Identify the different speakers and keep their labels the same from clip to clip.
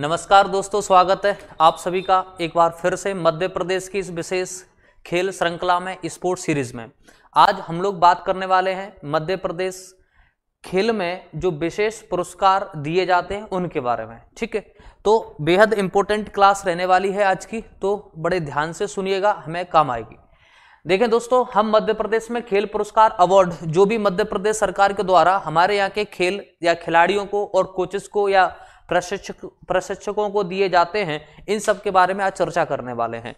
Speaker 1: नमस्कार दोस्तों स्वागत है आप सभी का एक बार फिर से मध्य प्रदेश की इस विशेष खेल श्रृंखला में स्पोर्ट्स सीरीज में आज हम लोग बात करने वाले हैं मध्य प्रदेश खेल में जो विशेष पुरस्कार दिए जाते हैं उनके बारे में ठीक है तो बेहद इंपॉर्टेंट क्लास रहने वाली है आज की तो बड़े ध्यान से सुनिएगा हमें काम आएगी देखें दोस्तों हम मध्य प्रदेश में खेल पुरस्कार अवार्ड जो भी मध्य प्रदेश सरकार के द्वारा हमारे यहाँ के खेल या खिलाड़ियों को और कोचेस को या प्रशिक्षक प्रशिक्षकों को दिए जाते हैं इन सब के बारे में आज चर्चा करने वाले हैं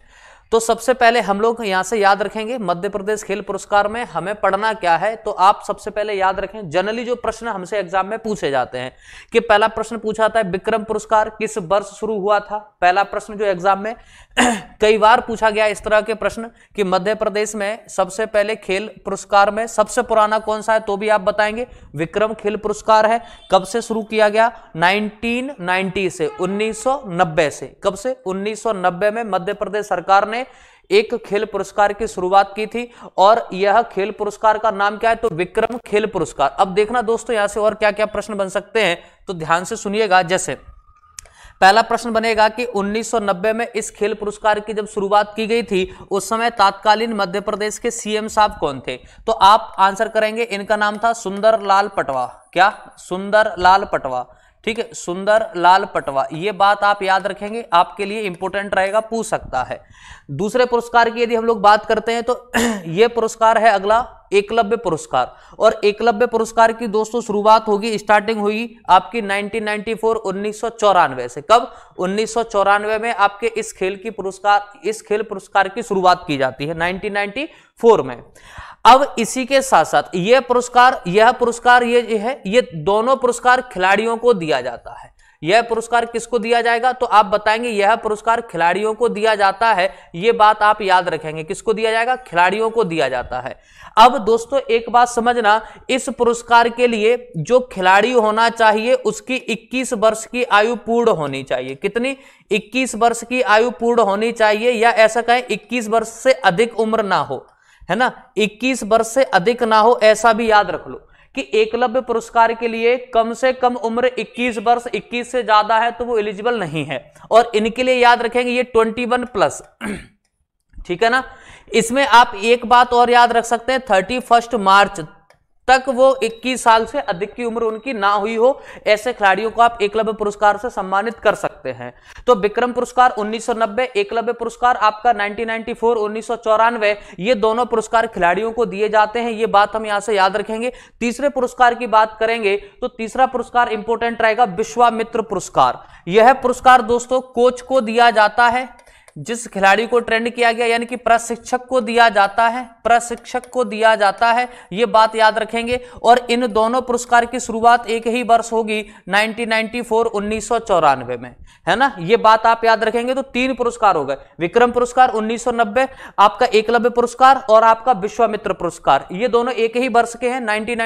Speaker 1: तो सबसे पहले हम लोग यहां से याद रखेंगे मध्य प्रदेश खेल पुरस्कार में हमें पढ़ना क्या है तो आप सबसे पहले याद रखें जनरली जो प्रश्न हमसे एग्जाम में पूछे जाते हैं कि पहला प्रश्न पूछा था विक्रम पुरस्कार किस वर्ष शुरू हुआ था पहला प्रश्न जो एग्जाम में कई बार पूछा गया इस तरह के प्रश्न कि मध्य प्रदेश में सबसे पहले खेल पुरस्कार में सबसे पुराना कौन सा है तो भी आप बताएंगे विक्रम खेल पुरस्कार है कब से शुरू किया गया 1990 से 1990 से कब से 1990 में मध्य प्रदेश सरकार ने ने एक खेल पुरस्कार की शुरुआत की थी और यह खेल पुरस्कार का नाम क्या है तो विक्रम खेल पुरस्कार अब देखना दोस्तों यहां से और क्या क्या प्रश्न बन सकते हैं तो ध्यान से सुनिएगा जैसे पहला प्रश्न बनेगा कि 1990 में इस खेल पुरस्कार की जब शुरुआत की गई थी उस समय तात्कालीन मध्य प्रदेश के सीएम साहब कौन थे तो आप आंसर करेंगे इनका नाम था सुंदर लाल पटवा क्या सुंदर लाल पटवा ठीक है सुंदर लाल पटवा ये बात आप याद रखेंगे आपके लिए इंपोर्टेंट रहेगा पूछ सकता है दूसरे पुरस्कार की यदि हम लोग बात करते हैं तो ये पुरस्कार है अगला एकलव्य पुरस्कार और एकलव्य पुरस्कार की दोस्तों शुरुआत होगी स्टार्टिंग हुई आपकी 1994 1994 से कब उन्नीस में आपके इस खेल की पुरस्कार इस खेल पुरस्कार की शुरुआत की जाती है नाइनटीन में अब इसी के साथ साथ यह पुरस्कार यह पुरस्कार ये है ये दोनों पुरस्कार खिलाड़ियों को दिया जाता है यह पुरस्कार किसको दिया जाएगा तो आप बताएंगे यह पुरस्कार खिलाड़ियों को दिया जाता है ये बात आप याद रखेंगे किसको दिया जाएगा खिलाड़ियों को दिया जाता है अब दोस्तों एक बात समझना इस पुरस्कार के लिए जो खिलाड़ी होना चाहिए उसकी 21 वर्ष की आयु पूर्ण होनी चाहिए कितनी 21 वर्ष की आयु पूर्ण होनी चाहिए या ऐसा कहें इक्कीस वर्ष से अधिक उम्र ना हो है ना 21 वर्ष से अधिक ना हो ऐसा भी याद रख लो कि एकलव्य पुरस्कार के लिए कम से कम उम्र 21 वर्ष 21 से ज्यादा है तो वो एलिजिबल नहीं है और इनके लिए याद रखेंगे ये 21 प्लस ठीक है ना इसमें आप एक बात और याद रख सकते हैं थर्टी फर्स्ट मार्च तक वो 21 साल से अधिक की उम्र उनकी ना हुई हो ऐसे खिलाड़ियों को आप एकलव्य पुरस्कार से सम्मानित कर सकते हैं तो विक्रम पुरस्कार 1990 एकलव्य पुरस्कार आपका 1994 1994 ये दोनों पुरस्कार खिलाड़ियों को दिए जाते हैं ये बात हम यहां से याद रखेंगे तीसरे पुरस्कार की बात करेंगे तो तीसरा पुरस्कार इंपोर्टेंट रहेगा विश्वामित्र पुरस्कार यह पुरस्कार दोस्तों कोच को दिया जाता है जिस खिलाड़ी को ट्रेंड किया गया यानी कि प्रशिक्षक को दिया जाता है प्रशिक्षक को दिया जाता है ये बात याद रखेंगे और इन दोनों पुरस्कार की शुरुआत एक ही वर्ष होगी 1994 1994 में है ना ये बात आप याद रखेंगे तो तीन पुरस्कार हो गए विक्रम पुरस्कार 1990 आपका एकलव्य पुरस्कार और आपका विश्वामित्र पुरस्कार ये दोनों एक ही वर्ष के हैं नाइनटीन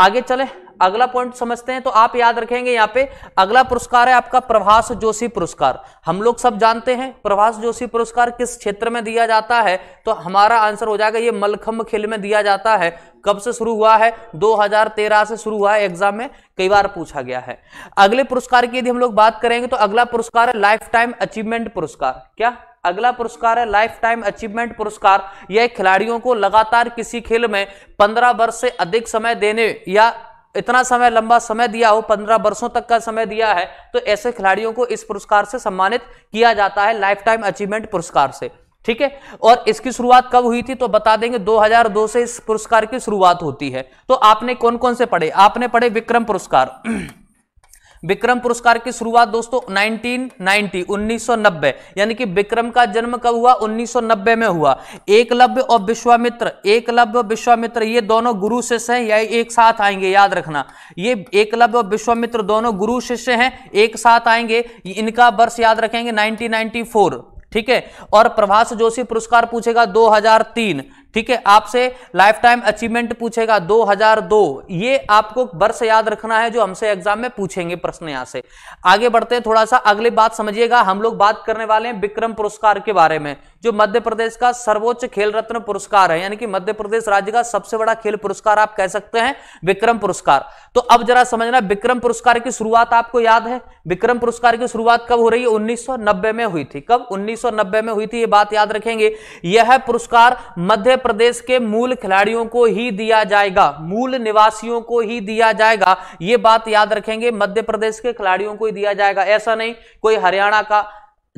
Speaker 1: आगे चले अगला पॉइंट समझते हैं तो आप याद रखेंगे यहाँ पे अगला पुरस्कार है आपका प्रभास जोशी पुरस्कार हम लोग सब जानते हैं प्रभास जोशी पुरस्कार किस क्षेत्र में दिया जाता है तो हमारा आंसर हो जाएगा ये मलखम खेल में दिया जाता है कब से शुरू हुआ है 2013 से शुरू हुआ है एग्जाम में कई बार पूछा गया है अगले पुरस्कार की यदि हम लोग बात करेंगे तो अगला पुरस्कार है लाइफ टाइम अचीवमेंट पुरस्कार क्या अगला पुरस्कार है लाइफ टाइम अचीवमेंट पुरस्कार यह खिलाड़ियों को लगातार किसी खेल में पंद्रह वर्ष से अधिक समय देने या इतना समय लंबा समय दिया हो पंद्रह वर्षों तक का समय दिया है तो ऐसे खिलाड़ियों को इस पुरस्कार से सम्मानित किया जाता है लाइफ टाइम अचीवमेंट पुरस्कार से ठीक है और इसकी शुरुआत कब हुई थी तो बता देंगे 2002 से इस पुरस्कार की शुरुआत होती है तो आपने कौन कौन से पढ़े आपने पढ़े विक्रम पुरस्कार विक्रम पुरस्कार की शुरुआत दोस्तों 1990 1990 यानी कि विक्रम का जन्म कब हुआ 1990 में हुआ एकलव्य और विश्वामित्र एकलव्य और विश्वामित्र ये दोनों गुरु शिष्य हैं या एक साथ आएंगे याद रखना ये एकलव्य और विश्वामित्र दोनों गुरु शिष्य हैं एक साथ आएंगे इनका वर्ष याद रखेंगे नाइनटीन ठीक है और प्रभाष जोशी पुरस्कार पूछेगा 2003 ठीक है आपसे लाइफ टाइम अचीवमेंट पूछेगा 2002 ये आपको वर्ष याद रखना है जो हमसे एग्जाम में पूछेंगे प्रश्न यहां से आगे बढ़ते हैं थोड़ा सा अगली बात समझिएगा हम लोग बात करने वाले हैं विक्रम पुरस्कार के बारे में जो मध्य प्रदेश का सर्वोच्च खेल रत्न पुरस्कार है यानी कि मध्य प्रदेश राज्य का सबसे बड़ा खेल पुरस्कार आप कह सकते हैं विक्रम पुरस्कार तो अब जरा समझना विक्रम पुरस्कार की शुरुआत आपको याद है विक्रम पुरस्कार की शुरुआत कब हो रही है उन्नीस में हुई थी कब उन्नीस में हुई थी ये बात याद रखेंगे यह पुरस्कार मध्य प्रदेश के मूल खिलाड़ियों को ही दिया जाएगा मूल निवासियों को ही दिया जाएगा यह बात याद रखेंगे मध्य प्रदेश के खिलाड़ियों को ही दिया जाएगा ऐसा नहीं कोई हरियाणा का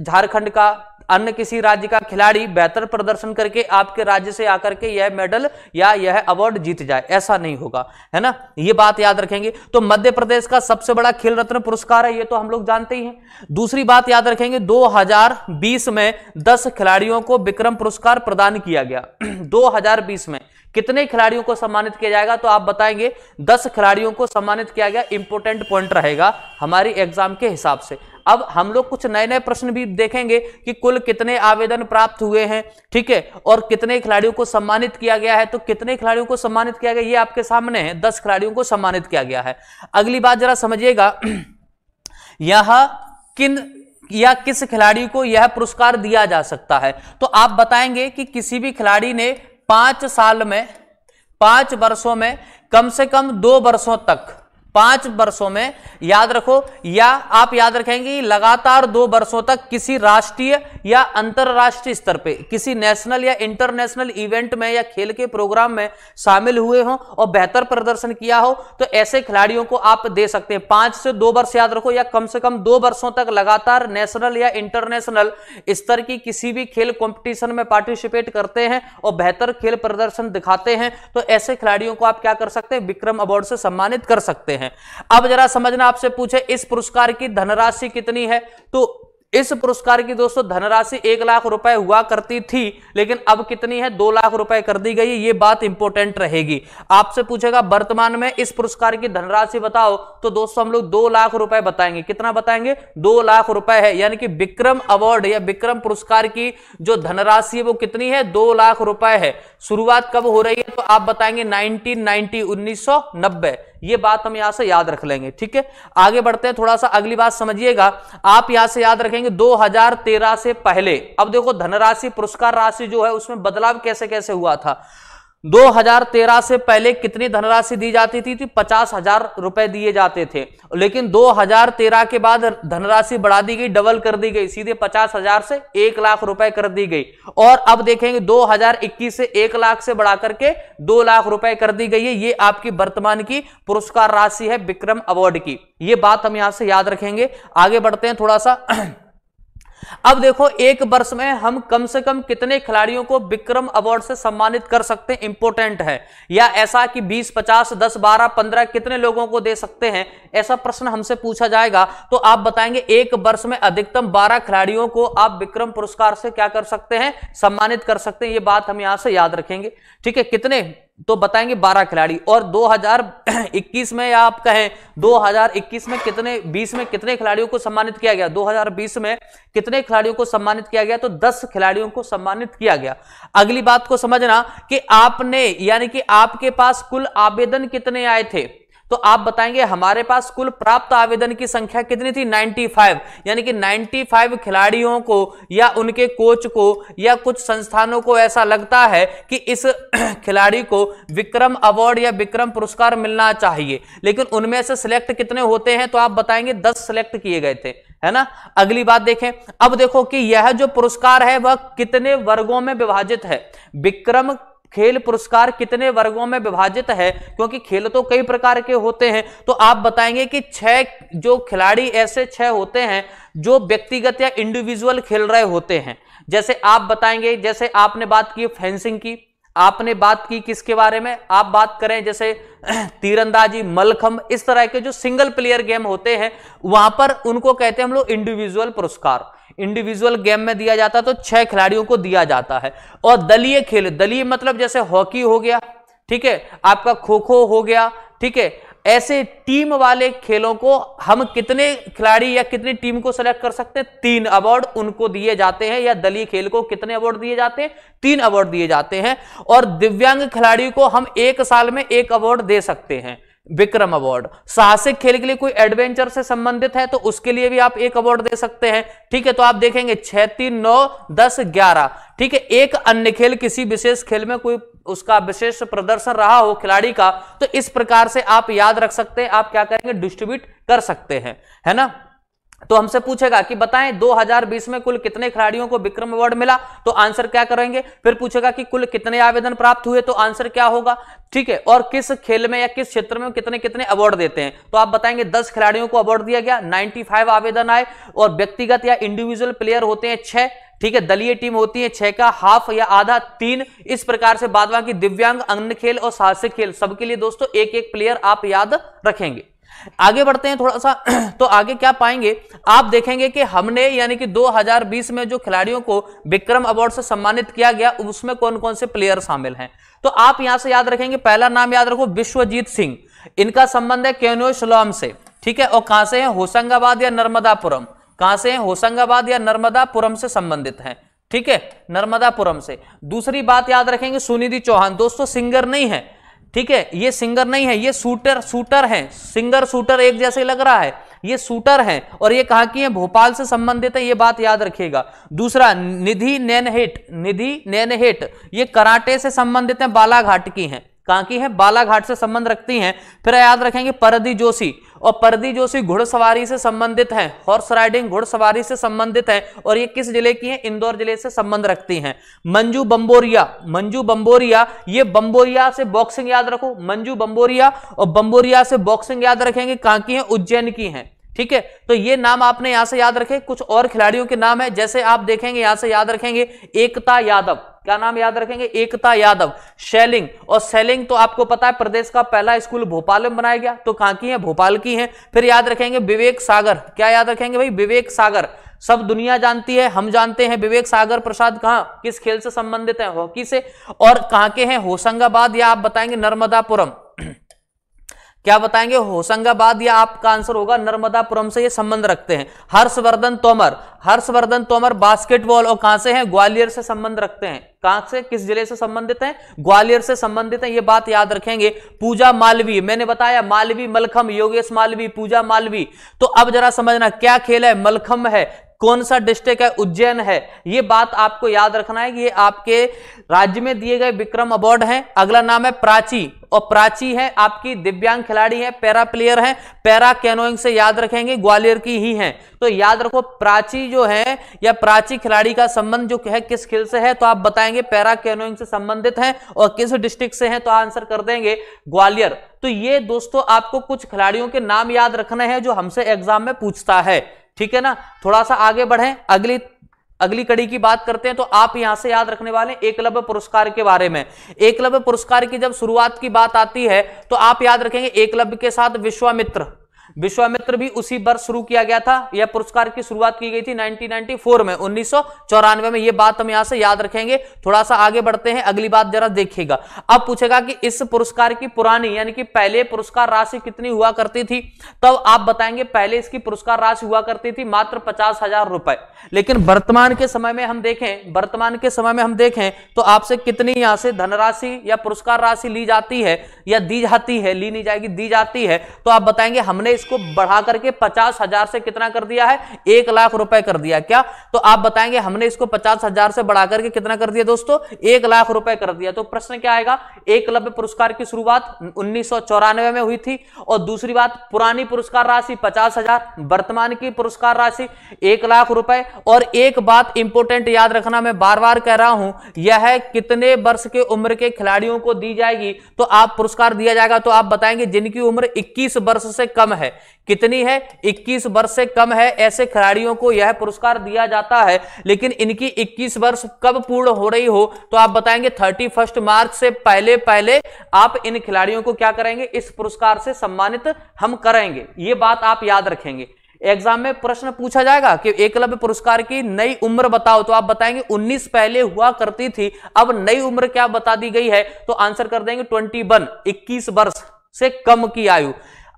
Speaker 1: झारखंड का अन्य किसी राज्य का खिलाड़ी बेहतर प्रदर्शन करके आपके राज्य से आकर के यह मेडल या यह अवार्ड जीत जाए ऐसा नहीं होगा है ना ये बात याद रखेंगे तो मध्य प्रदेश का सबसे बड़ा खेल रत्न पुरस्कार है ये तो हम लोग जानते ही हैं दूसरी बात याद रखेंगे 2020 में 10 खिलाड़ियों को विक्रम पुरस्कार प्रदान किया गया दो में कितने खिलाड़ियों को सम्मानित किया जाएगा तो आप बताएंगे दस खिलाड़ियों को सम्मानित किया गया इंपोर्टेंट पॉइंट रहेगा हमारी एग्जाम के हिसाब से अब हम लोग कुछ नए नए प्रश्न भी देखेंगे कि कुल कितने आवेदन प्राप्त हुए हैं ठीक है और कितने खिलाड़ियों को सम्मानित किया गया है तो कितने खिलाड़ियों को सम्मानित किया गया ये आपके सामने है दस खिलाड़ियों को सम्मानित किया गया है अगली बात जरा समझिएगा यह किन या किस खिलाड़ी को यह पुरस्कार दिया जा सकता है तो आप बताएंगे कि किसी भी खिलाड़ी ने पांच साल में पांच वर्षों में कम से कम दो वर्षों तक पांच वर्षों में याद रखो या आप याद रखेंगे लगातार दो वर्षों तक किसी राष्ट्रीय या अंतरराष्ट्रीय स्तर पे किसी नेशनल या इंटरनेशनल इवेंट में या खेल के प्रोग्राम में शामिल हुए हो और बेहतर प्रदर्शन किया हो तो ऐसे खिलाड़ियों को आप दे सकते हैं पांच से दो वर्ष याद रखो या कम से कम दो वर्षों तक लगातार नेशनल या इंटरनेशनल स्तर की किसी भी खेल कॉम्पिटिशन में पार्टिसिपेट करते हैं और बेहतर खेल प्रदर्शन दिखाते हैं तो ऐसे खिलाड़ियों को आप क्या कर सकते हैं विक्रम अवार्ड से सम्मानित कर सकते हैं हैं अब जरा समझना आपसे पूछे इस पुरस्कार की धनराशि कितनी है तो इस पुरस्कार की दोस्तों धनराशि एक लाख रुपए हुआ करती थी लेकिन अब कितनी है दो लाख रुपए कर दी गई ये बात इंपॉर्टेंट रहेगी आपसे पूछेगा वर्तमान में इस पुरस्कार की धनराशि बताओ तो दोस्तों हम लोग दो लाख रुपए बताएंगे कितना बताएंगे दो लाख रुपए है यानी कि विक्रम अवार्ड या विक्रम पुरस्कार की जो धनराशि है वो कितनी है दो लाख रुपए है शुरुआत कब हो रही है तो आप बताएंगे नाइनटीन नाइनटी ये बात हम यहां से याद रख लेंगे ठीक है आगे बढ़ते हैं थोड़ा सा अगली बात समझिएगा आप यहां से याद रखेंगे 2013 से पहले अब देखो धनराशि पुरस्कार राशि जो है उसमें बदलाव कैसे कैसे हुआ था 2013 से पहले कितनी धनराशि दी जाती थी थी पचास हजार रुपए दिए जाते थे लेकिन 2013 के बाद धनराशि बढ़ा दी गई डबल कर दी गई सीधे पचास हजार से एक लाख रुपए कर दी गई और अब देखेंगे 2021 से एक लाख से बढ़ा करके दो लाख रुपए कर दी गई है ये आपकी वर्तमान की पुरस्कार राशि है विक्रम अवार्ड की ये बात हम यहां से याद रखेंगे आगे बढ़ते हैं थोड़ा सा अब देखो एक वर्ष में हम कम से कम कितने खिलाड़ियों को विक्रम अवार्ड से सम्मानित कर सकते हैं इंपोर्टेंट है या ऐसा कि 20, 50, 10, 12, 15 कितने लोगों को दे सकते हैं ऐसा प्रश्न हमसे पूछा जाएगा तो आप बताएंगे एक वर्ष में अधिकतम 12 खिलाड़ियों को आप विक्रम पुरस्कार से क्या कर सकते हैं सम्मानित कर सकते हैं ये बात हम यहां से याद रखेंगे ठीक है कितने तो बताएंगे 12 खिलाड़ी और 2021 में या आप कहें 2021 में कितने 20 में कितने खिलाड़ियों को सम्मानित किया गया 2020 में कितने खिलाड़ियों को सम्मानित किया गया तो 10 खिलाड़ियों को सम्मानित किया गया अगली बात को समझना कि आपने यानी कि आपके पास कुल आवेदन कितने आए थे तो आप बताएंगे हमारे पास कुल प्राप्त आवेदन की संख्या कितनी थी 95 यानी कि 95 खिलाड़ियों को या उनके कोच को या कुछ संस्थानों को ऐसा लगता है कि इस खिलाड़ी को विक्रम अवार्ड या विक्रम पुरस्कार मिलना चाहिए लेकिन उनमें से सिलेक्ट कितने होते हैं तो आप बताएंगे दस सिलेक्ट किए गए थे है ना अगली बात देखें अब देखो कि यह जो पुरस्कार है वह कितने वर्गों में विभाजित है विक्रम खेल पुरस्कार कितने वर्गों में विभाजित है क्योंकि खेल तो कई प्रकार के होते हैं तो आप बताएंगे कि छह जो खिलाड़ी ऐसे छह होते हैं जो व्यक्तिगत या इंडिविजुअल खेल रहे होते हैं जैसे आप बताएंगे जैसे आपने बात की फेंसिंग की आपने बात की किसके बारे में आप बात करें जैसे तीरंदाजी मलखम इस तरह के जो सिंगल प्लेयर गेम होते हैं वहां पर उनको कहते हैं हम लोग इंडिविजुअल पुरस्कार इंडिविजुअल गेम में दिया जाता है तो छह खिलाड़ियों को दिया जाता है और दलीय खेल दलीय मतलब जैसे हॉकी हो गया ठीक है आपका खो खो हो गया ठीक है ऐसे टीम वाले खेलों को हम कितने खिलाड़ी या कितनी टीम को सेलेक्ट कर सकते हैं तीन अवार्ड उनको दिए जाते हैं या दलीय खेल को कितने अवार्ड दिए जाते हैं तीन अवार्ड दिए जाते हैं और दिव्यांग खिलाड़ी को हम एक साल में एक अवार्ड दे सकते हैं विक्रम अवार्ड साहसिक खेल के लिए कोई एडवेंचर से संबंधित है तो उसके लिए भी आप एक अवार्ड दे सकते हैं ठीक है तो आप देखेंगे छह तीन नौ दस ग्यारह ठीक है एक अन्य खेल किसी विशेष खेल में कोई उसका विशेष प्रदर्शन रहा हो खिलाड़ी का तो इस प्रकार से आप याद रख सकते हैं आप क्या करेंगे डिस्ट्रीब्यूट कर सकते हैं है ना तो हमसे पूछेगा कि बताएं 2020 में कुल कितने खिलाड़ियों को विक्रम अवार्ड मिला तो आंसर क्या करेंगे फिर पूछेगा कि कुल कितने आवेदन प्राप्त हुए तो आंसर क्या होगा ठीक है और किस खेल में या किस क्षेत्र में कितने कितने अवार्ड देते हैं तो आप बताएंगे 10 खिलाड़ियों को अवार्ड दिया गया 95 आवेदन आए और व्यक्तिगत या इंडिविजुअल प्लेयर होते हैं छह ठीक है दलीय टीम होती है छह का हाफ या आधा तीन इस प्रकार से बाद बाकी दिव्यांग अन्य खेल और साहसिक खेल सबके लिए दोस्तों एक एक प्लेयर आप याद रखेंगे आगे बढ़ते हैं थोड़ा सा तो आगे क्या पाएंगे आप देखेंगे कि हमने यानी कि 2020 में जो खिलाड़ियों को विक्रम अवार्ड से सम्मानित किया गया उसमें कौन कौन से प्लेयर शामिल हैं तो आप यहां से याद रखेंगे पहला नाम याद रखो विश्वजीत सिंह इनका संबंध है कैनो सलाम से ठीक है और कहां से है होशंगाबाद या नर्मदापुरम कहां से है होशंगाबाद या नर्मदापुरम से संबंधित है ठीक है नर्मदापुरम से दूसरी बात याद रखेंगे सुनिधि चौहान दोस्तों सिंगर नहीं है ठीक है ये सिंगर नहीं है ये शूटर शूटर है सिंगर शूटर एक जैसे लग रहा है ये शूटर है और ये कहा की है भोपाल से संबंधित है ये बात याद रखिएगा दूसरा निधि नैनहेट निधि नैनहेट ये कराटे से संबंधित है बालाघाट की है कहा की है बालाघाट से संबंध रखती हैं फिर याद रखेंगे परदी जोशी और परदी जोशी घुड़सवारी से संबंधित हैं हॉर्स राइडिंग घुड़सवारी से संबंधित हैं और ये किस जिले की हैं इंदौर जिले से संबंध रखती हैं मंजू बम्बोरिया मंजू बम्बोरिया ये बम्बोरिया से बॉक्सिंग याद रखो मंजू बम्बोरिया और बम्बोरिया से बॉक्सिंग याद रखेंगे कहां की है उज्जैन की है ठीक है तो ये नाम आपने यहां से याद रखे कुछ और खिलाड़ियों के नाम है जैसे आप देखेंगे यहां से याद रखेंगे एकता यादव क्या नाम याद रखेंगे एकता यादव शैलिंग और शैलिंग तो आपको पता है प्रदेश का पहला स्कूल भोपाल में बनाया गया तो कहां की है भोपाल की है फिर याद रखेंगे विवेक सागर क्या याद रखेंगे भाई विवेक सागर सब दुनिया जानती है हम जानते हैं विवेक सागर प्रसाद कहाँ किस खेल से संबंधित है हॉकी से और कहाँ के हैं होशंगाबाद या आप बताएंगे नर्मदापुरम क्या बताएंगे होशंगाबाद या आपका आंसर होगा नर्मदापुरम से ये संबंध रखते हैं हर्षवर्धन तोमर हर्षवर्धन तोमर बास्केटबॉल और कहां से हैं ग्वालियर से संबंध रखते हैं कहां से किस जिले से संबंधित है ग्वालियर से संबंधित है ये बात याद रखेंगे पूजा मालवी मैंने बताया मालवी मलखम योगेश मालवी पूजा मालवी तो अब जरा समझना क्या खेल है मलखम है कौन सा डिस्ट्रिक्ट है उज्जैन है ये बात आपको याद रखना है कि ये आपके राज्य में दिए गए विक्रम अवार्ड हैं अगला नाम है प्राची और प्राची है आपकी दिव्यांग खिलाड़ी है पैरा प्लेयर है पैरा कैनोइंग से याद रखेंगे ग्वालियर की ही है तो याद रखो प्राची जो है या प्राची खिलाड़ी का संबंध जो है किस खेल से है तो आप बताएंगे पैरा कैनोइंग से संबंधित है और किस डिस्ट्रिक्ट से है तो आंसर कर देंगे ग्वालियर तो ये दोस्तों आपको कुछ खिलाड़ियों के नाम याद रखना है जो हमसे एग्जाम में पूछता है ठीक है ना थोड़ा सा आगे बढ़े अगली अगली कड़ी की बात करते हैं तो आप यहां से याद रखने वाले एकलव्य पुरस्कार के बारे में एकलव्य पुरस्कार की जब शुरुआत की बात आती है तो आप याद रखेंगे एकलव्य के साथ विश्वामित्र विश्वामित्र भी उसी वर्ष शुरू किया गया था यह पुरस्कार की शुरुआत की गई थी 1994 में उन्नीस में यह बात हम यहां से याद रखेंगे थोड़ा सा आगे बढ़ते हैं अगली बात जरा देखिएगा अब पूछेगा कि इस पुरस्कार की पुरानी यानी कि पहले पुरस्कार राशि कितनी हुआ करती थी तब तो आप बताएंगे पहले इसकी पुरस्कार राशि हुआ करती थी मात्र पचास लेकिन वर्तमान के समय में हम देखें वर्तमान के समय में हम देखें तो आपसे कितनी यहां से धनराशि या पुरस्कार राशि ली जाती है या दी जाती है ली नहीं जाएगी दी जाती है तो आप बताएंगे हमने इसको बढ़ा करके पचास हजार से कितना कर दिया है एक लाख रुपए कर दिया क्या तो आप बताएंगे हमने इसको पचास हजार से बढ़ा करके कितना कर दिया दोस्तों एक लाख रुपए कर दिया तो प्रश्न क्या आएगा एक लव्य पुरस्कार की शुरुआत उन्नीस में हुई थी और दूसरी बात पुरानी पुरस्कार राशि पचास वर्तमान की पुरस्कार राशि एक लाख रुपए और एक बात इंपोर्टेंट याद रखना मैं बार बार कह रहा हूं यह कितने वर्ष के उम्र के खिलाड़ियों को दी जाएगी तो आप पुरस्कार दिया जाएगा तो आप बताएंगे जिनकी उम्र 21 वर्ष से कम है है कितनी है 21 वर्ष से कम है ऐसे खिलाड़ियों को यह पुरस्कार दिया जाता है लेकिन इनकी 21 वर्ष कब पूर्ण हो रही हो तो आप बताएंगे 31 मार्च से पहले पहले आप इन खिलाड़ियों को क्या करेंगे इस पुरस्कार से सम्मानित हम करेंगे ये बात आप याद रखेंगे एग्जाम में प्रश्न पूछा जाएगा कि एकलव्य पुरस्कार की नई उम्र बताओ तो आप बताएंगे 19 पहले हुआ करती थी अब नई उम्र क्या बता दी गई है तो आंसर कर देंगे 21 21 वर्ष से कम की आयु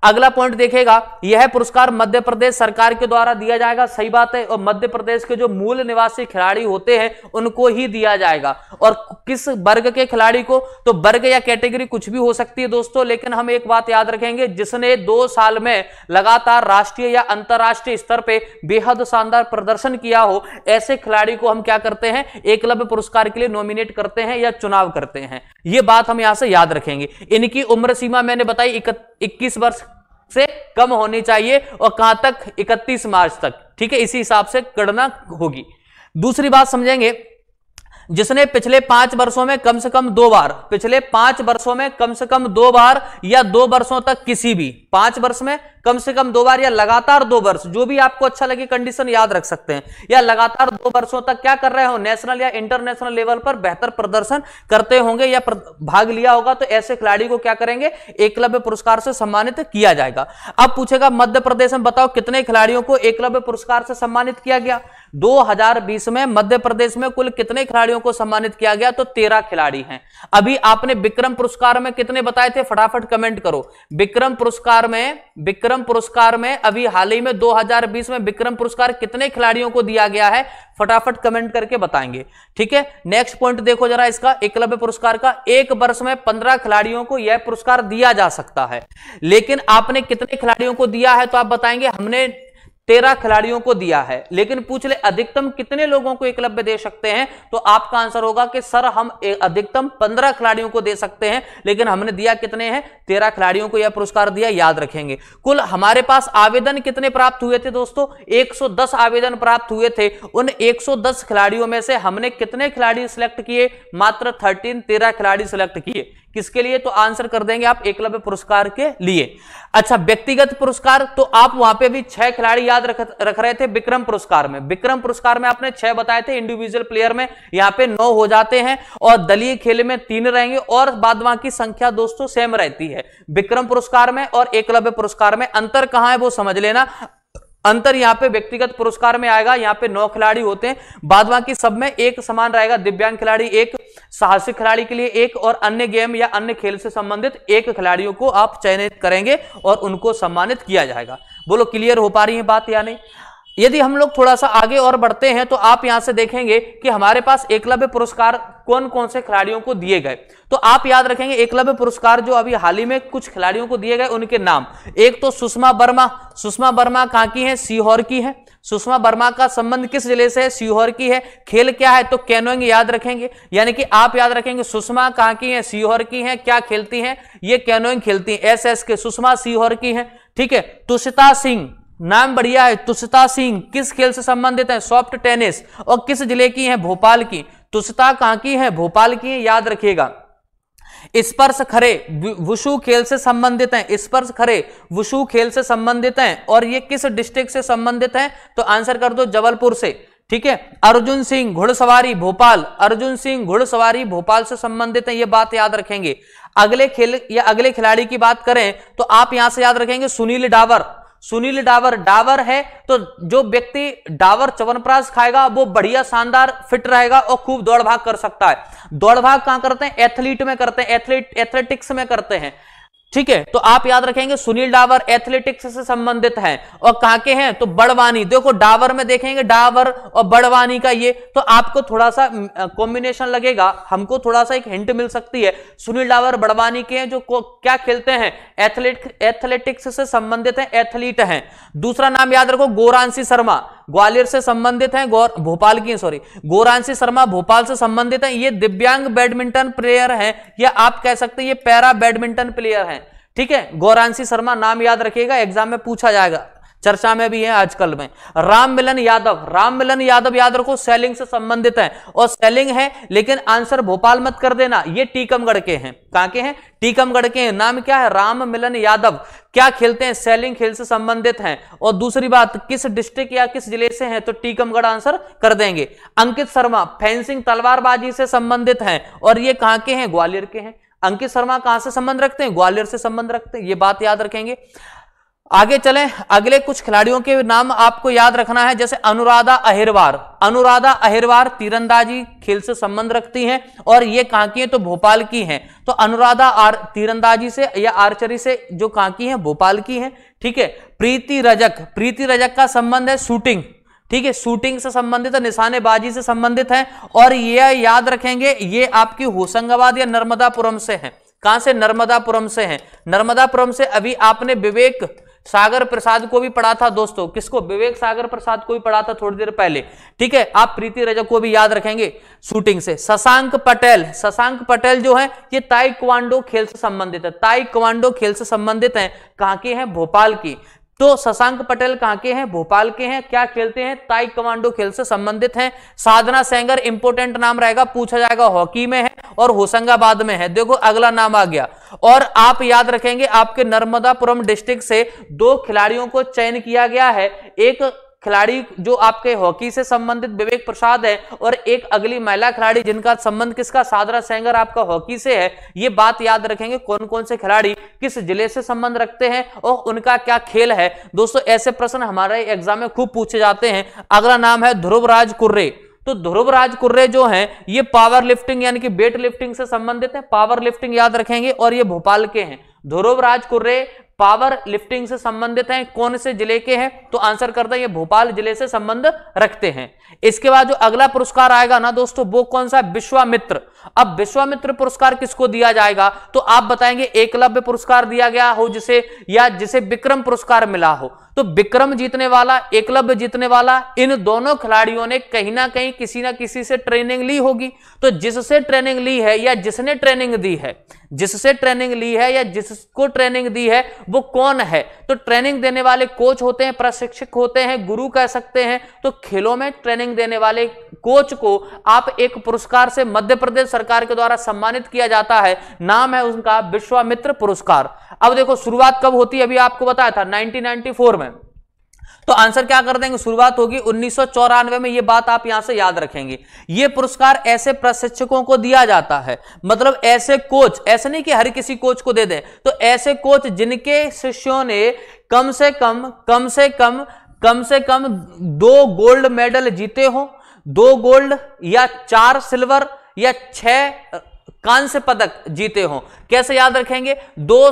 Speaker 1: अगला पॉइंट देखेगा यह पुरस्कार मध्य प्रदेश सरकार के द्वारा दिया जाएगा सही बात है और मध्य प्रदेश के जो मूल निवासी खिलाड़ी होते हैं उनको ही दिया जाएगा और किस वर्ग के खिलाड़ी को तो वर्ग या कैटेगरी कुछ भी हो सकती है दोस्तों लेकिन हम एक बात याद रखेंगे जिसने दो साल में लगातार राष्ट्रीय या अंतर्राष्ट्रीय स्तर पर बेहद शानदार प्रदर्शन किया हो ऐसे खिलाड़ी को हम क्या करते हैं एकलव्य पुरस्कार के लिए नॉमिनेट करते हैं या चुनाव करते हैं यह बात हम यहां से याद रखेंगे इनकी उम्र सीमा मैंने बताई इक्कीस वर्ष से कम होनी चाहिए और कहां तक 31 मार्च तक ठीक है इसी हिसाब से गणना होगी दूसरी बात समझेंगे जिसने पिछले पांच वर्षों में कम से कम दो बार पिछले पांच वर्षों में कम से कम दो बार या दो वर्षों तक किसी भी पांच वर्ष में कम से कम दो बार या लगातार दो वर्ष जो भी आपको अच्छा लगे कंडीशन याद रख सकते हैं या लगातार दो वर्षों तक क्या कर रहे हो नेशनल या इंटरनेशनल लेवल पर बेहतर प्रदर्शन करते होंगे या भाग लिया होगा तो ऐसे खिलाड़ी को क्या करेंगे एकलव्य पुरस्कार से सम्मानित किया जाएगा अब पूछेगा मध्य प्रदेश में बताओ कितने खिलाड़ियों को एकलव्य पुरस्कार से सम्मानित किया गया 2020 में मध्य प्रदेश में कुल कितने खिलाड़ियों को सम्मानित किया गया तो तेरह खिलाड़ी हैं अभी आपने विक्रम पुरस्कार में कितने बताए थे फटाफट कमेंट करो विक्रम पुरस्कार में विक्रम पुरस्कार में अभी हाल ही में 2020 में विक्रम पुरस्कार कितने खिलाड़ियों को दिया गया है फटाफट कमेंट करके बताएंगे ठीक है नेक्स्ट पॉइंट देखो जरा इसका एकलव्य पुरस्कार का एक वर्ष में पंद्रह खिलाड़ियों को यह पुरस्कार दिया जा सकता है लेकिन आपने कितने खिलाड़ियों को दिया है तो आप बताएंगे हमने तेरह खिलाड़ियों को दिया है लेकिन पूछ ले अधिकतम कितने लोगों को एकलव्य दे सकते हैं तो आपका आंसर होगा कि सर हम अधिकतम पंद्रह खिलाड़ियों को दे सकते हैं लेकिन हमने दिया कितने हैं तेरह खिलाड़ियों को यह पुरस्कार दिया याद रखेंगे कुल हमारे पास आवेदन कितने प्राप्त हुए थे दोस्तों एक आवेदन प्राप्त हुए थे उन एक खिलाड़ियों में से हमने कितने खिलाड़ी सिलेक्ट किए मात्र थर्टीन तेरह खिलाड़ी सिलेक्ट किए किसके लिए तो आंसर कर देंगे आप एकलव्य पुरस्कार के लिए अच्छा व्यक्तिगत पुरस्कार तो आप वहां पे भी छह खिलाड़ी याद रख रख रहे थे विक्रम पुरस्कार में विक्रम पुरस्कार में आपने छह बताए थे इंडिविजुअल प्लेयर में यहां पे नौ हो जाते हैं और दलीय खेल में तीन रहेंगे और बाद की संख्या दोस्तों सेम रहती है विक्रम पुरस्कार में और एकलव्य पुरस्कार में अंतर कहां है वो समझ लेना अंतर यहां पे व्यक्तिगत पुरस्कार में आएगा यहां पे नौ खिलाड़ी होते हैं बाद बाकी सब में एक समान रहेगा दिव्यांग खिलाड़ी एक साहसिक खिलाड़ी के लिए एक और अन्य गेम या अन्य खेल से संबंधित एक खिलाड़ियों को आप चयनित करेंगे और उनको सम्मानित किया जाएगा बोलो क्लियर हो पा रही है बात या नहीं यदि हम लोग थोड़ा सा आगे और बढ़ते हैं तो आप यहां से देखेंगे कि हमारे पास एकलव्य पुरस्कार कौन कौन से खिलाड़ियों को दिए गए तो आप याद रखेंगे एकलव्य पुरस्कार जो अभी हाल ही में कुछ खिलाड़ियों को दिए गए उनके नाम एक तो सुषमा वर्मा सुषमा वर्मा कहाँ की है सीहोर की है सुषमा वर्मा का संबंध किस जिले से है सीहोर की है खेल क्या है तो कैनोइंग याद रखेंगे यानी कि आप याद रखेंगे सुषमा कहाँ की है सीहोर की है क्या खेलती है ये कैनोइंग खेलती है एस एस के सुषमा सीहोर की है ठीक है तुषिता सिंह नाम बढ़िया है तुषता सिंह किस खेल से संबंधित है सॉफ्ट टेनिस और किस जिले की है भोपाल की तुषता कहां की है भोपाल की है याद रखिएगा स्पर्श खरे वुशु खेल से संबंधित हैं स्पर्श खरे वुशु खेल से संबंधित हैं और ये किस डिस्ट्रिक्ट से संबंधित हैं तो आंसर कर दो जबलपुर से ठीक है अर्जुन सिंह घुड़सवारी भोपाल अर्जुन सिंह घुड़सवारी भोपाल से संबंधित है ये बात याद रखेंगे अगले खेल या अगले खिलाड़ी की बात करें तो आप यहां से याद रखेंगे सुनील डावर सुनील डावर डावर है तो जो व्यक्ति डावर चवनप्राश खाएगा वो बढ़िया शानदार फिट रहेगा और खूब दौड़ भाग कर सकता है दौड़ भाग कहां करते हैं एथलीट में करते हैं एथलीट एथलेटिक्स में करते हैं ठीक है तो आप याद रखेंगे सुनील डावर एथलेटिक्स से संबंधित हैं और कहा के हैं तो बड़वानी देखो डावर में देखेंगे डावर और बड़वानी का ये तो आपको थोड़ा सा कॉम्बिनेशन लगेगा हमको थोड़ा सा एक हिंट मिल सकती है सुनील डावर बड़वानी के हैं जो क्या खेलते हैं एथलेटिक एथलेटिक्स से संबंधित हैं एथलीट हैं दूसरा नाम याद रखो गोरांशी शर्मा ग्वालियर से संबंधित हैं गौर भोपाल की सॉरी गोरांशी शर्मा भोपाल से संबंधित हैं ये दिव्यांग बैडमिंटन प्लेयर हैं या आप कह सकते हैं ये पैरा बैडमिंटन प्लेयर हैं ठीक है गौरांशी शर्मा नाम याद रखिएगा एग्जाम में पूछा जाएगा चर्चा में भी है आजकल में राम मिलन यादव राम मिलन यादव याद रखो सेलिंग से संबंधित है और सेलिंग है लेकिन आंसर भोपाल मत कर देना ये टीकमगढ़ के हैं कहा के हैं टीकमगढ़ के हैं नाम क्या है राम मिलन यादव क्या खेलते हैं सेलिंग खेल से संबंधित हैं और दूसरी बात किस डिस्ट्रिक्ट या किस जिले से हैं तो टीकमगढ़ आंसर कर देंगे अंकित शर्मा फेंसिंग तलवारबाजी से संबंधित हैं और ये कहां के हैं ग्वालियर के हैं अंकित शर्मा कहां से संबंध रखते हैं ग्वालियर से संबंध रखते हैं ये बात याद रखेंगे आगे चले अगले कुछ खिलाड़ियों के नाम आपको याद रखना है जैसे अनुराधा अहिरवार अनुराधा अहिरवार तीरंदाजी खेल से संबंध रखती हैं और ये कांकी हैं तो भोपाल की हैं तो अनुराधा आर तीरंदाजी से या आर्चरी से जो कांकी हैं भोपाल की हैं ठीक है प्रीति रजक प्रीति रजक का संबंध है शूटिंग ठीक है शूटिंग से संबंधित है निशानेबाजी से संबंधित है और ये याद रखेंगे ये आपकी होशंगाबाद या नर्मदापुरम से है कहां से नर्मदापुरम से है नर्मदापुरम से अभी आपने विवेक सागर प्रसाद को भी पढ़ा था दोस्तों किसको विवेक सागर प्रसाद को भी पढ़ा था थोड़ी देर पहले ठीक है आप प्रीति रजक को भी याद रखेंगे शूटिंग से शशांक पटेल शशांक पटेल जो है ये ताइक्वांडो खेल से संबंधित है ताइक्वांडो खेल से संबंधित है कहां के हैं भोपाल की तो शशांक पटेल कहां के हैं भोपाल के हैं क्या खेलते हैं ताई कमांडो खेल से संबंधित हैं साधना सेंगर इंपोर्टेंट नाम रहेगा पूछा जाएगा हॉकी में है और होशंगाबाद में है देखो अगला नाम आ गया और आप याद रखेंगे आपके नर्मदापुरम डिस्ट्रिक्ट से दो खिलाड़ियों को चयन किया गया है एक खिलाड़ी जो आपके हॉकी से संबंधित विवेक प्रसाद है और एक अगली महिला खिलाड़ी जिनका संबंध किसका सादरा सेंगर आपका हॉकी से है ये बात याद रखेंगे कौन कौन से खिलाड़ी किस जिले से संबंध रखते हैं और उनका क्या खेल है दोस्तों ऐसे प्रश्न हमारे एग्जाम में खूब पूछे जाते हैं अगला नाम है ध्रुवराज कुर्रे तो ध्रुवराज कुर्रे जो हैं ये पावर लिफ्टिंग यानी कि वेट लिफ्टिंग से संबंधित है पावर लिफ्टिंग याद रखेंगे और ये भोपाल के हैं ध्रुवराज कुर्रे पावर लिफ्टिंग से संबंधित हैं कौन से जिले के हैं तो आंसर कर दें ये भोपाल जिले से संबंध रखते हैं इसके बाद जो अगला पुरस्कार आएगा ना दोस्तों वो कौन सा विश्वामित्र अब विश्वामित्र पुरस्कार किसको दिया जाएगा तो आप बताएंगे एकलव्य पुरस्कार दिया गया हो जिसे या जिसे विक्रम पुरस्कार मिला हो तो विक्रम जीतने वाला एकलव्य जीतने वाला इन दोनों खिलाड़ियों ने कहीं ना कहीं किसी ना किसी से ट्रेनिंग ली होगी तो जिससे ट्रेनिंग ली है या जिसने ट्रेनिंग दी है जिससे ट्रेनिंग ली है या जिसको ट्रेनिंग दी है वो कौन है तो ट्रेनिंग देने वाले कोच होते हैं प्रशिक्षक होते हैं गुरु कह सकते हैं तो खेलों में ट्रेनिंग देने वाले कोच को आप एक पुरस्कार से मध्य प्रदेश सरकार के द्वारा सम्मानित किया जाता है नाम है उनका विश्वामित्र पुरस्कार अब देखो शुरुआत कब होती है अभी आपको बताया था 1994 में तो आंसर क्या कर देंगे शुरुआत होगी उन्नीस में ये बात आप यहां से याद रखेंगे ये पुरस्कार ऐसे प्रशिक्षकों को दिया जाता है मतलब ऐसे कोच ऐसे नहीं कि हर किसी कोच को दे दे तो ऐसे कोच जिनके शिष्यों ने कम से कम कम से कम कम से कम दो गोल्ड मेडल जीते हो दो गोल्ड या चार सिल्वर या छह कांस्य पदक जीते हों कैसे याद रखेंगे दो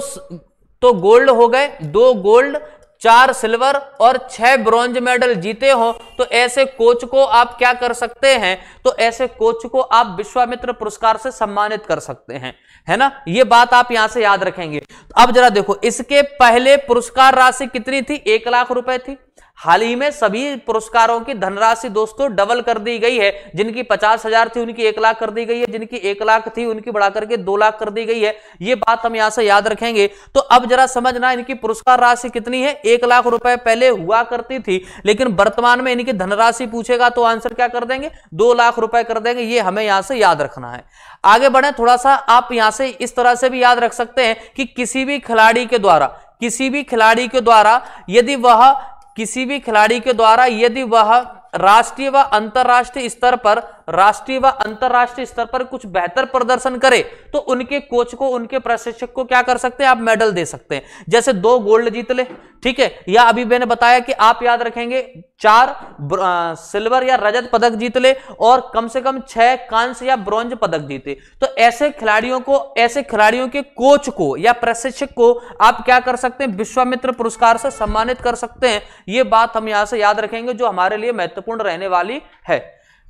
Speaker 1: तो गोल्ड हो गए दो गोल्ड चार सिल्वर और छह ब्रॉन्ज मेडल जीते हो तो ऐसे कोच को आप क्या कर सकते हैं तो ऐसे कोच को आप विश्वामित्र पुरस्कार से सम्मानित कर सकते हैं है ना ये बात आप यहां से याद रखेंगे अब जरा देखो इसके पहले पुरस्कार राशि कितनी थी एक लाख रुपए थी हाल ही में सभी पुरस्कारों की धनराशि दोस्तों डबल कर दी गई है जिनकी पचास हजार थी उनकी एक लाख कर दी गई है जिनकी एक लाख थी उनकी बढ़ाकर के दो लाख कर दी गई है ये बात हम यहां से याद रखेंगे तो अब जरा समझना इनकी पुरस्कार राशि कितनी है एक लाख रुपए पहले हुआ करती थी लेकिन वर्तमान में इनकी धनराशि पूछेगा तो आंसर क्या कर देंगे दो लाख रुपए कर देंगे ये हमें यहां से याद रखना है आगे बढ़े थोड़ा सा आप यहां से इस तरह से भी याद रख सकते हैं कि किसी भी खिलाड़ी के द्वारा किसी भी खिलाड़ी के द्वारा यदि वह किसी भी खिलाड़ी के द्वारा यदि वह राष्ट्रीय व अंतर्राष्ट्रीय स्तर पर राष्ट्रीय व अंतर्राष्ट्रीय स्तर पर कुछ बेहतर प्रदर्शन करे तो उनके कोच को उनके प्रशिक्षक को क्या कर सकते हैं आप मेडल दे सकते हैं जैसे दो गोल्ड जीत ले ठीक है या अभी मैंने बताया कि आप याद रखेंगे चार आ, सिल्वर या रजत पदक जीत ले और कम से कम छह कांस्य या ब्रॉन्ज पदक जीते तो ऐसे खिलाड़ियों को ऐसे खिलाड़ियों के कोच को या प्रशिक्षक को आप क्या कर सकते हैं विश्वामित्र पुरस्कार से सम्मानित कर सकते हैं ये बात हम यहां से याद रखेंगे जो हमारे लिए महत्वपूर्ण रहने वाली है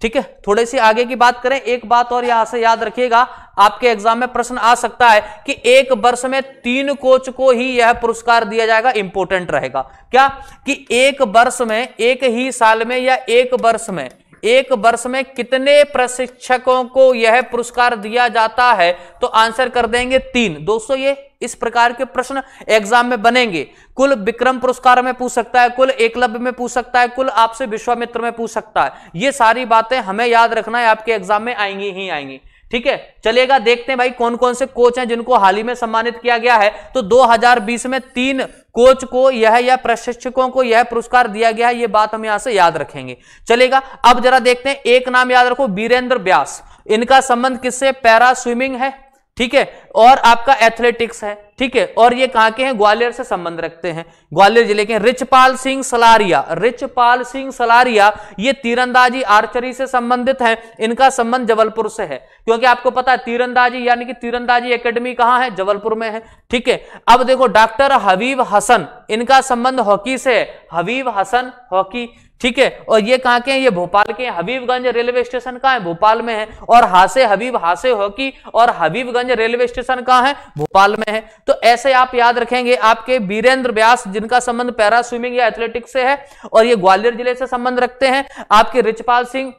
Speaker 1: ठीक है थोड़े से आगे की बात करें एक बात और यहां से याद रखिएगा आपके एग्जाम में प्रश्न आ सकता है कि एक वर्ष में तीन कोच को ही यह पुरस्कार दिया जाएगा इंपोर्टेंट रहेगा क्या कि एक वर्ष में एक ही साल में या एक वर्ष में एक वर्ष में कितने प्रशिक्षकों को यह पुरस्कार दिया जाता है तो आंसर कर देंगे तीन दोस्तों ये इस प्रकार के प्रश्न एग्जाम में बनेंगे कुल विक्रम पुरस्कार में पूछ सकता है कुल एकलव्य में पूछ सकता है कुल आपसे विश्वामित्र में पूछ सकता है ये सारी बातें हमें याद रखना है आपके एग्जाम में आएंगी ही आएंगी ठीक है चलेगा देखते हैं भाई कौन कौन से कोच हैं जिनको हाल ही में सम्मानित किया गया है तो 2020 में तीन कोच को यह या प्रशिक्षकों को यह पुरस्कार दिया गया है यह बात हम यहां से याद रखेंगे चलेगा अब जरा देखते हैं एक नाम याद रखो बीरेंद्र व्यास इनका संबंध किससे पैरा स्विमिंग है ठीक है और आपका एथलेटिक्स है ठीक है और ये कहाँ के हैं ग्वालियर से संबंध रखते हैं ग्वालियर जिले के रिचपाल सिंह सलारिया रिचपाल सिंह सलारिया ये तीरंदाजी आर्चरी से संबंधित हैं इनका संबंध जबलपुर से है क्योंकि आपको पता है तीरंदाजी यानी कि तीरंदाजी एकेडमी कहाँ है जबलपुर में है ठीक है अब देखो डॉक्टर हबीब हसन इनका संबंध हॉकी से है हबीब हसन हॉकी ठीक है और ये कहाँ के हैं ये भोपाल के हबीबगंज रेलवे स्टेशन कहाँ है भोपाल में है और हासे हबीब हासे हॉकी और हबीबगंज रेलवे स्टेशन कहाँ है भोपाल में है तो ऐसे आप याद रखेंगे आपके बीरेंद्र व्यास जिनका संबंध पैरा स्विमिंग या एथलेटिक्स से है और ये ग्वालियर जिले से संबंध रखते हैं आपके रिचपाल सिंह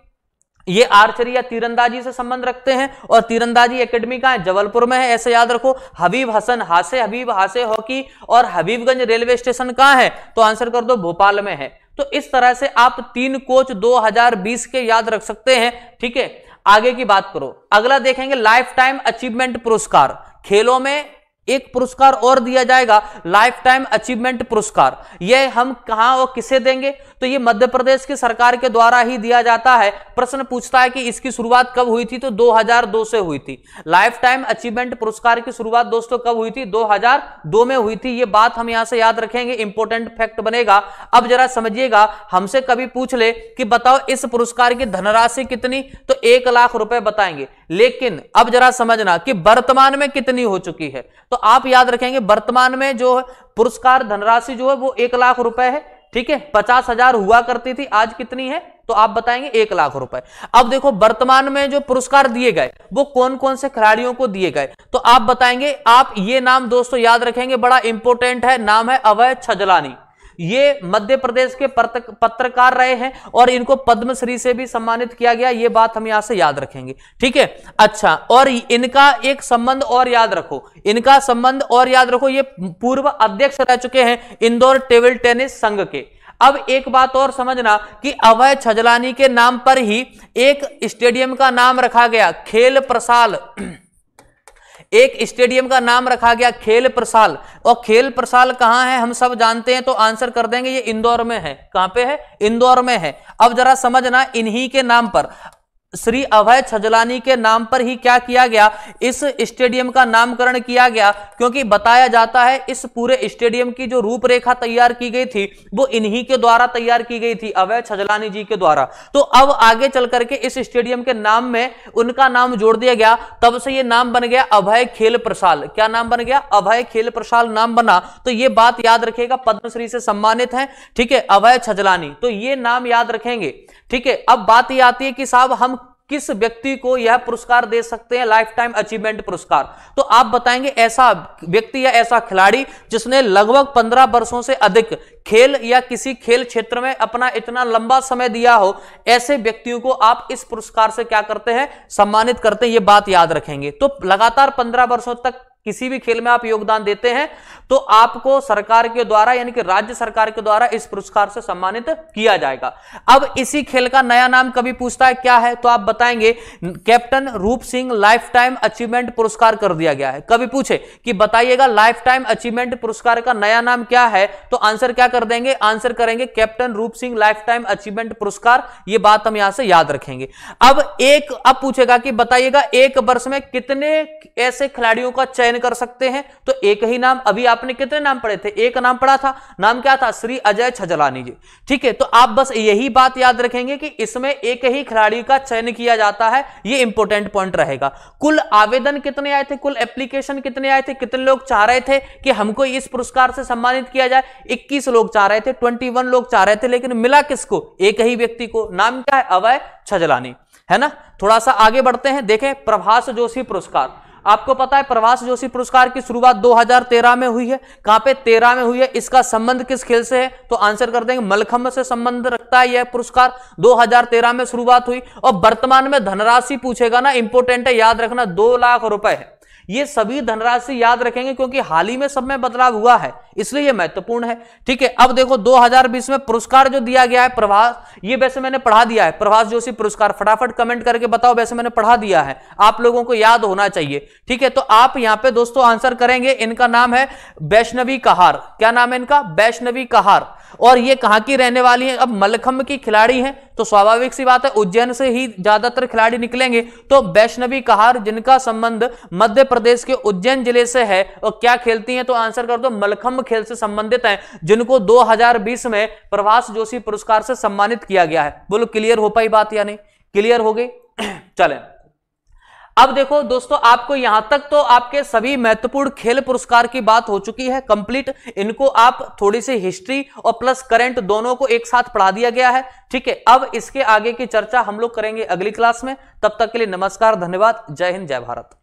Speaker 1: ये आर्चरी या तीरंदाजी से संबंध रखते हैं और तीरंदाजी एकेडमी का है जबलपुर में है ऐसे याद रखो हबीब हसन हासे हबीब हासे हॉकी और हबीबगंज रेलवे स्टेशन कहाँ है तो आंसर कर दो भोपाल में है तो इस तरह से आप तीन कोच 2020 के याद रख सकते हैं ठीक है आगे की बात करो अगला देखेंगे लाइफ टाइम अचीवमेंट पुरस्कार खेलों में एक पुरस्कार और दिया जाएगा लाइफ टाइम अचीवमेंट पुरस्कार यह हम कहा और किसे देंगे तो ये मध्य प्रदेश की सरकार के द्वारा ही दिया जाता है प्रश्न पूछता है कि इसकी शुरुआत कब हुई थी तो 2002 से हुई थी लाइफ टाइम अचीवमेंट पुरस्कार की शुरुआत दोस्तों कब हुई थी 2002 में हुई थी ये बात हम यहां से याद रखेंगे इंपोर्टेंट फैक्ट बनेगा अब जरा समझिएगा हमसे कभी पूछ ले कि बताओ इस पुरस्कार की धनराशि कितनी तो एक लाख रुपए बताएंगे लेकिन अब जरा समझना कि वर्तमान में कितनी हो चुकी है तो आप याद रखेंगे वर्तमान में जो पुरस्कार धनराशि जो है वो एक लाख रुपए है ठीक है पचास हजार हुआ करती थी आज कितनी है तो आप बताएंगे एक लाख रुपए अब देखो वर्तमान में जो पुरस्कार दिए गए वो कौन कौन से खिलाड़ियों को दिए गए तो आप बताएंगे आप ये नाम दोस्तों याद रखेंगे बड़ा इंपॉर्टेंट है नाम है अवय छजलानी ये मध्य प्रदेश के पत्रकार रहे हैं और इनको पद्मश्री से भी सम्मानित किया गया ये बात हम यहां से याद रखेंगे ठीक है अच्छा और इनका एक संबंध और याद रखो इनका संबंध और याद रखो ये पूर्व अध्यक्ष रह चुके हैं इंदौर टेबल टेनिस संघ के अब एक बात और समझना कि अभय छजलानी के नाम पर ही एक स्टेडियम का नाम रखा गया खेल प्रसाल एक स्टेडियम का नाम रखा गया खेल प्रसाल और खेल प्रसाल कहां है हम सब जानते हैं तो आंसर कर देंगे ये इंदौर में है कहां पे है इंदौर में है अब जरा समझना इन्हीं के नाम पर श्री अभय छजलानी के नाम पर ही क्या किया गया इस स्टेडियम का नामकरण किया गया क्योंकि बताया जाता है इस पूरे स्टेडियम की जो रूपरेखा तैयार की गई थी वो इन्हीं के द्वारा तैयार की गई थी अभय छजलानी जी के द्वारा तो अब आगे चल करके इस स्टेडियम के नाम में उनका नाम जोड़ दिया गया तब से ये नाम बन गया अभय खेल प्रसाल क्या नाम बन गया अभय खेल प्रसाल नाम बना तो ये बात याद रखेगा पद्मश्री से सम्मानित है ठीक है अभय छजलानी तो ये नाम याद रखेंगे ठीक है अब बात यह आती है कि साहब हम किस व्यक्ति को यह पुरस्कार दे सकते हैं लाइफ टाइम अचीवमेंट पुरस्कार तो आप बताएंगे ऐसा व्यक्ति या ऐसा खिलाड़ी जिसने लगभग पंद्रह वर्षों से अधिक खेल या किसी खेल क्षेत्र में अपना इतना लंबा समय दिया हो ऐसे व्यक्तियों को आप इस पुरस्कार से क्या करते हैं सम्मानित करते हैं ये बात याद रखेंगे तो लगातार पंद्रह वर्षों तक किसी भी खेल में आप योगदान देते हैं तो आपको सरकार के द्वारा यानी कि राज्य सरकार के द्वारा इस पुरस्कार से सम्मानित किया जाएगा अब इसी खेल का नया नाम कभी पूछता है क्या है तो आप बताएंगे कैप्टन रूप सिंह लाइफ टाइम अचीवमेंट पुरस्कार कर दिया गया है कभी पूछे कि बताइएगा लाइफ टाइम अचीवमेंट पुरस्कार का नया नाम क्या है तो आंसर क्या कर देंगे आंसर करेंगे कैप्टन रूप सिंह लाइफ टाइम अचीवमेंट पुरस्कार ये बात हम यहां से याद रखेंगे अब एक अब पूछेगा कि बताइएगा एक वर्ष में कितने ऐसे खिलाड़ियों का चयन अध्ययन कर सकते हैं तो एक ही नाम अभी आपने कितने नाम पढ़े थे एक नाम पढ़ा था नाम क्या था श्री अजय छजलानी जी ठीक है तो आप बस यही बात याद रखेंगे कि इसमें एक ही खिलाड़ी का चयन किया जाता है ये इंपॉर्टेंट पॉइंट रहेगा कुल आवेदन कितने आए थे कुल एप्लीकेशन कितने आए थे कितने लोग चाह रहे थे कि हमको इस पुरस्कार से सम्मानित किया जाए इक्कीस लोग चाह रहे थे ट्वेंटी लोग चाह रहे थे लेकिन मिला किसको एक ही व्यक्ति को नाम क्या है अवय छजलानी है ना थोड़ा सा आगे बढ़ते हैं देखें प्रभास जोशी पुरस्कार आपको पता है प्रवास जोशी पुरस्कार की शुरुआत 2013 में हुई है कहां पे 13 में हुई है इसका संबंध किस खेल से है तो आंसर कर देंगे मलखम से संबंध रखता है यह पुरस्कार 2013 में शुरुआत हुई और वर्तमान में धनराशि पूछेगा ना इंपोर्टेंट है याद रखना दो लाख रुपए है ये सभी धनराशि याद रखेंगे क्योंकि हाल ही में सब में बदलाव हुआ है इसलिए ये महत्वपूर्ण है ठीक है अब देखो 2020 में पुरस्कार जो दिया गया है प्रभास ये वैसे मैंने पढ़ा दिया है प्रभास जोशी पुरस्कार फटाफट कमेंट करके बताओ वैसे मैंने पढ़ा दिया है आप लोगों को याद होना चाहिए ठीक है तो आप यहां पर दोस्तों आंसर करेंगे इनका नाम है वैष्णवी कहार क्या नाम है इनका वैष्णवी कहार और ये कहां की रहने वाली है अब मलखम की खिलाड़ी है तो स्वाभाविक सी बात है उज्जैन से ही ज्यादातर खिलाड़ी निकलेंगे तो वैष्णवी कहार जिनका संबंध मध्य प्रदेश के उज्जैन जिले से है और क्या खेलती हैं तो आंसर कर दो मलखम्ब खेल से संबंधित हैं जिनको 2020 में प्रभास जोशी पुरस्कार से सम्मानित किया गया है बोलो क्लियर हो पाई बात या नहीं क्लियर हो गई चले अब देखो दोस्तों आपको यहां तक तो आपके सभी महत्वपूर्ण खेल पुरस्कार की बात हो चुकी है कंप्लीट इनको आप थोड़ी सी हिस्ट्री और प्लस करंट दोनों को एक साथ पढ़ा दिया गया है ठीक है अब इसके आगे की चर्चा हम लोग करेंगे अगली क्लास में तब तक के लिए नमस्कार धन्यवाद जय हिंद जय भारत